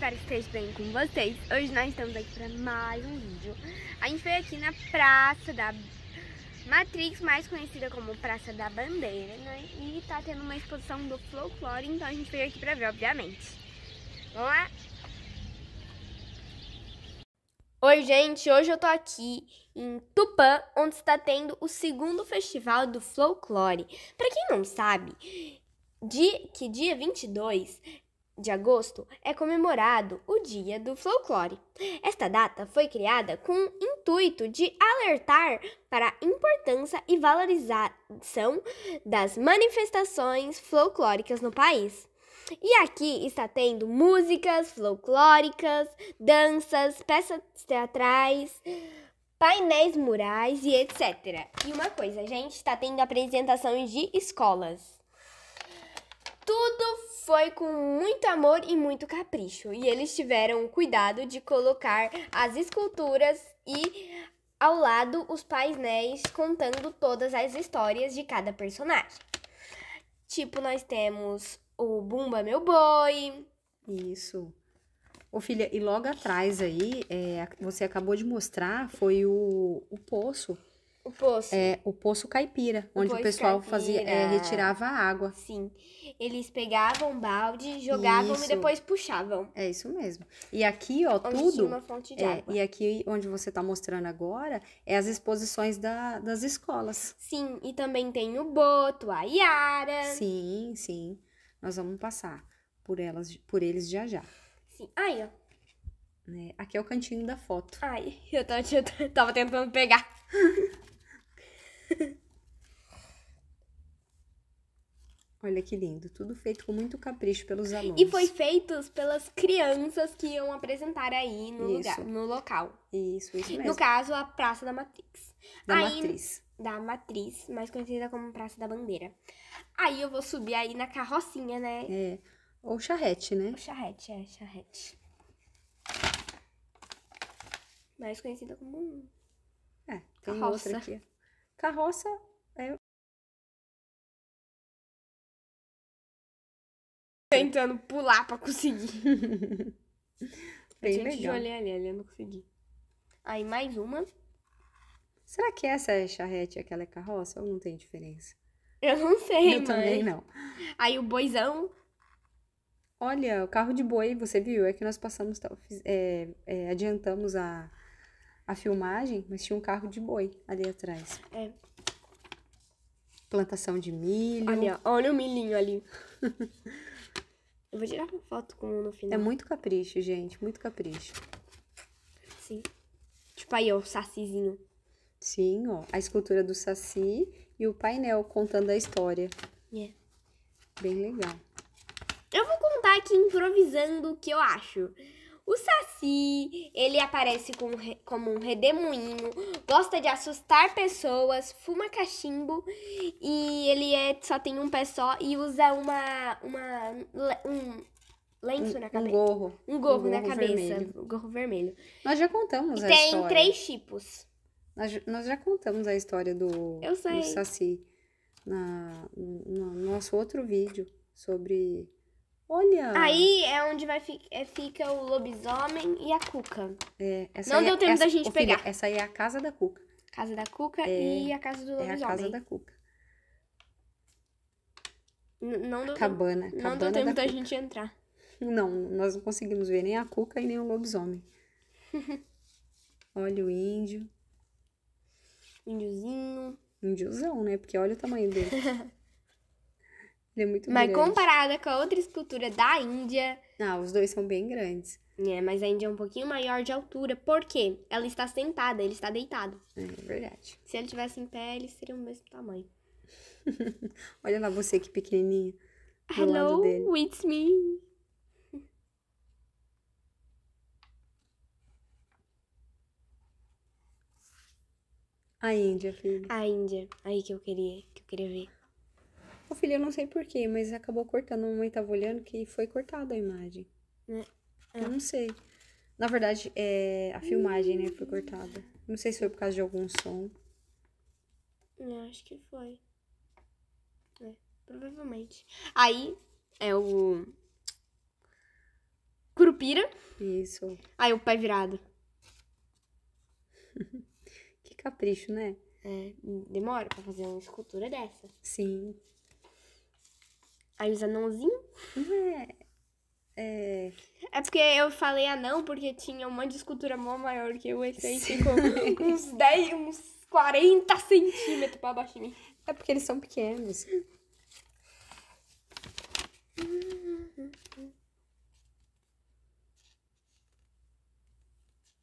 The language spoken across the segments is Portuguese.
espero que esteja bem com vocês. Hoje nós estamos aqui para mais um vídeo. A gente veio aqui na Praça da Matrix, mais conhecida como Praça da Bandeira, né? E tá tendo uma exposição do folclore, então a gente veio aqui para ver, obviamente. Vamos lá? Oi, gente! Hoje eu tô aqui em Tupã, onde está tendo o segundo festival do folclore. Para quem não sabe, dia, que dia 22 de agosto é comemorado o Dia do Folclore. Esta data foi criada com o intuito de alertar para a importância e valorização das manifestações folclóricas no país. E aqui está tendo músicas folclóricas, danças, peças teatrais, painéis murais e etc. E uma coisa, gente, está tendo apresentações de escolas. Tudo foi com muito amor e muito capricho, e eles tiveram o cuidado de colocar as esculturas e ao lado os painéis contando todas as histórias de cada personagem. Tipo, nós temos o Bumba Meu Boi. Isso. Ô filha, e logo atrás aí, é, você acabou de mostrar, foi o, o poço o poço. É, o poço caipira, o onde poço o pessoal caipira. fazia é, retirava a água. Sim. Eles pegavam balde, jogavam isso. e depois puxavam. É isso mesmo. E aqui, ó, onde tudo. Tinha uma fonte de é, água. E aqui onde você tá mostrando agora é as exposições da, das escolas. Sim, e também tem o Boto, a Iara. Sim, sim. Nós vamos passar por elas, por eles já já. Sim. Aí, ó, né? Aqui é o cantinho da foto. Ai, eu tava, eu tava tentando pegar. Olha que lindo, tudo feito com muito capricho pelos alunos. E foi feito pelas crianças que iam apresentar aí no, isso. lugar, no local. Isso, isso mesmo. No caso, a Praça da Matrix. Da aí, Matriz. Da Matriz, mais conhecida como Praça da Bandeira. Aí eu vou subir aí na carrocinha, né? É, ou charrete, né? Ou charrete, é, charrete mais conhecida como. É, tem carroça. outra aqui. Carroça é. Tentando pular pra conseguir. Bem eu tinha legal. ali, ali, eu não consegui. Aí mais uma. Será que essa é charrete e aquela é carroça? Ou não tem diferença? Eu não sei, Eu mãe. também não. Aí o boizão. Olha, o carro de boi, você viu? É que nós passamos, é, é, adiantamos a, a filmagem, mas tinha um carro de boi ali atrás. É. Plantação de milho. Ali, ó. Olha o milhinho ali. Eu vou tirar uma foto com no final. É muito capricho, gente. Muito capricho. Sim. Tipo aí, ó, o sacizinho. Sim, ó. A escultura do saci e o painel contando a história. É. Bem legal. Eu vou contar aqui improvisando o que eu acho. O Saci, ele aparece como um redemoinho, gosta de assustar pessoas, fuma cachimbo e ele é, só tem um pé só e usa uma, uma um lenço um, na cabeça. Um gorro. Um gorro, um gorro na cabeça. Vermelho. Um gorro vermelho. Nós já contamos e a tem história. tem três tipos. Nós, nós, já contamos a história do, Eu sei. do Saci na, no nosso outro vídeo sobre Olha! Aí é onde vai fi é, fica o lobisomem e a cuca. É, essa Não é deu é, tempo essa, da gente pegar. Filho, essa aí é a casa da cuca. Casa da cuca é, e a casa do lobisomem. É a casa da cuca. N não deu cabana, tempo, cabana. Não deu tempo da, da gente entrar. Não, nós não conseguimos ver nem a cuca e nem o lobisomem. olha o índio. Índiozinho. Índiozão, né? Porque olha o tamanho dele. Ele é muito mas grande. Mas comparada com a outra escultura da Índia. Não, os dois são bem grandes. É, mas a Índia é um pouquinho maior de altura. Por quê? Ela está sentada, ele está deitado. É, é verdade. Se ele estivesse em pé, ele seria o mesmo tamanho. Olha lá você que pequenininha. Hello, it's me. A Índia, filho. A Índia. Aí que eu queria, que eu queria ver. O filho, eu não sei porquê, mas acabou cortando. A mamãe tava olhando que foi cortada a imagem. É. Eu é. não sei. Na verdade, é, a filmagem, né, foi cortada. Não sei se foi por causa de algum som. Eu acho que foi. É, provavelmente. Aí é o. Curupira. Isso. Aí o pé virado. que capricho, né? É, demora pra fazer uma escultura dessa. Sim. Aí os anãozinhos? É, é. É porque eu falei anão porque tinha um monte de escultura mó maior que eu, esse aí ficou uns 10, uns 40 centímetros pra baixo de mim. É porque eles são pequenos. I,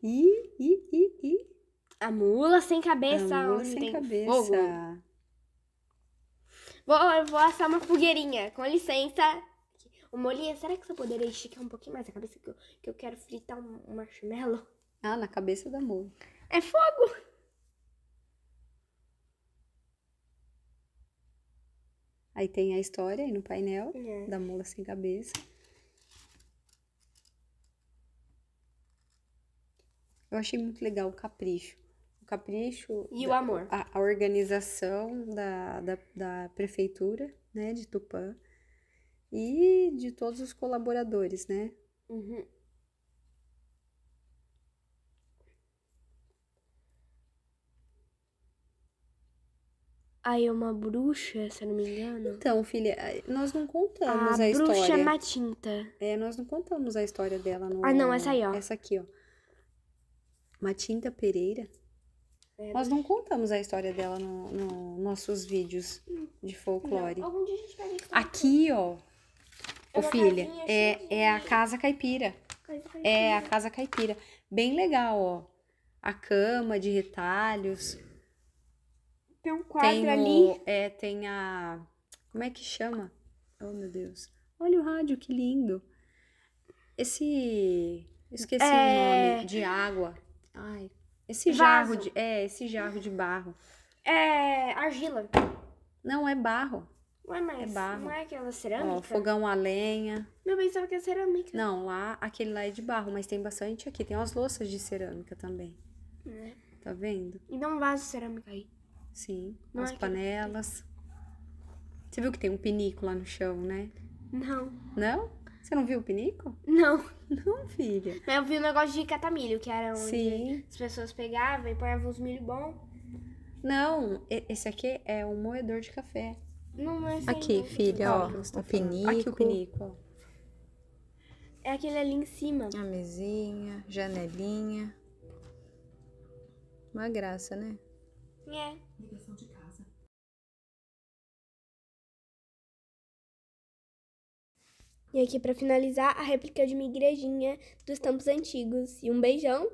i, i, i. A mula sem cabeça. A mula sem cabeça. Fogo. Vou, vou assar uma fogueirinha. Com licença. O Molinha, será que você poderia esticar um pouquinho mais a cabeça que eu, que eu quero fritar um, marshmallow? Ah, na cabeça da Mo. É fogo! Aí tem a história aí no painel é. da mula sem cabeça. Eu achei muito legal o capricho capricho e da, o amor. A, a, organização da, da, da prefeitura, né, de Tupã e de todos os colaboradores, né? Uhum. Aí é uma bruxa, se eu não me engano. Então, filha, nós não contamos a, a bruxa história. bruxa é Matinta. É, nós não contamos a história dela. No, ah, não, essa aí, ó. Essa aqui, ó. Matinta Pereira é, Nós não contamos a história dela nos no nossos vídeos de folclore. Não, Aqui, ó. É ô, filha, é, é a casa caipira. casa caipira. É a casa caipira. Bem legal, ó. A cama de retalhos. Tem um quadro tem o, ali. É, tem a... Como é que chama? Oh, meu Deus. Olha o rádio, que lindo. Esse... Esqueci é... o nome. De água. Ai, esse Vaso. jarro de. É, esse jarro de barro. É. argila. Não, é barro. Ué, mas é barro. não é aquela cerâmica? Ó, fogão a lenha. Meu sabe que era é cerâmica. Não, lá, aquele lá é de barro, mas tem bastante aqui. Tem umas louças de cerâmica também. É. Tá vendo? E dá um vaso de cerâmica aí. Sim, não umas é panelas. Você viu que tem um pinico lá no chão, né? Não. Não? Você não viu o pinico? Não. Não, filha. Mas eu vi um negócio de catamilho, que era onde Sim. as pessoas pegavam e ponhavam os milho bom. Não, esse aqui é um moedor de café. Não, mas é Aqui, filha, ó. Tá o pinico. Aqui o pinico, ó. É aquele ali em cima. A mesinha, janelinha. Uma graça, né? É. E aqui para finalizar, a réplica de uma igrejinha dos tempos antigos. E um beijão!